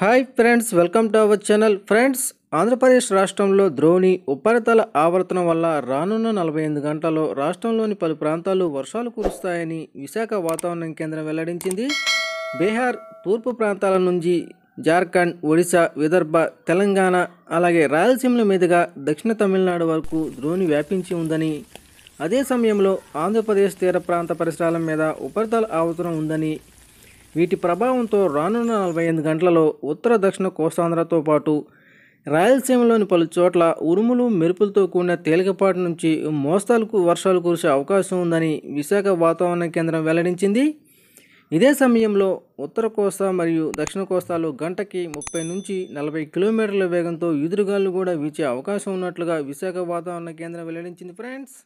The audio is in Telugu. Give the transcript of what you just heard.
hi friends welcome to our channel friends Andhra Pradesh రాష్ట్రంలో ద్రోణి ఉపరితల ఆవర్తనం వల్ల రానున్న నలభై ఎనిమిది గంటల్లో రాష్ట్రంలోని పలు ప్రాంతాలు వర్షాలు కురుస్తాయని విశాఖ వాతావరణ కేంద్రం వెల్లడించింది బీహార్ తూర్పు ప్రాంతాల నుంచి జార్ఖండ్ ఒడిశా విదర్భ తెలంగాణ అలాగే రాయలసీమల మీదుగా దక్షిణ తమిళనాడు వరకు ద్రోణి వ్యాపించి ఉందని అదే సమయంలో ఆంధ్రప్రదేశ్ తీర ప్రాంత పరిసరాల మీద ఉపరితల ఆవర్తనం ఉందని వీటి ప్రభావంతో రానున్న నలభై ఐదు గంటలలో ఉత్తర దక్షిణ కోస్తాంధ్రతో పాటు రాయలసీమలోని పలు చోట్ల ఉరుములు మెరుపులతో కూడిన తేలికపాటి నుంచి మోస్తాలకు వర్షాలు కురిసే అవకాశం ఉందని విశాఖ వాతావరణ కేంద్రం వెల్లడించింది ఇదే సమయంలో ఉత్తర కోస్తా మరియు దక్షిణ కోస్తాలో గంటకి ముప్పై నుంచి నలభై కిలోమీటర్ల వేగంతో ఎదురుగాలు కూడా వీచే అవకాశం ఉన్నట్లుగా విశాఖ వాతావరణ కేంద్రం వెల్లడించింది ఫ్రెండ్స్